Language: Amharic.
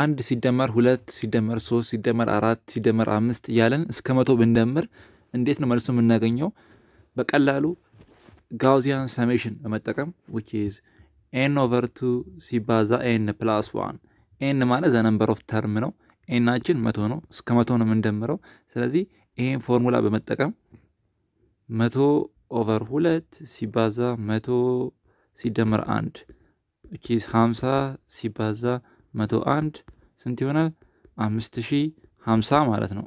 አንድ ሲደመር ሁለት ሲደመር ሶስት ሲደመር አራት ሲደመር አምስት እያለን እስከ መቶ ብንደምር እንዴት ነው መልሱ የምናገኘው? በቀላሉ ጋውዚያን ሰሜሽን በመጠቀም ዊች ኢዝ ኤን ኦቨር ቱ ሲባዛ ኤን ፕላስ ዋን ኤን ማለት ዘነንበር ኦፍ ተርም ነው። ኤናችን መቶ ነው። እስከ መቶ ነው የምንደምረው። ስለዚህ ይሄን ፎርሙላ በመጠቀም መቶ ኦቨር ሁለት ሲባዛ መቶ ሲደመር አንድ ዊች ኢዝ ሀምሳ ሲባዛ መቶ አንድ ስንት ይሆናል? አምስት ሺህ ሀምሳ ማለት ነው።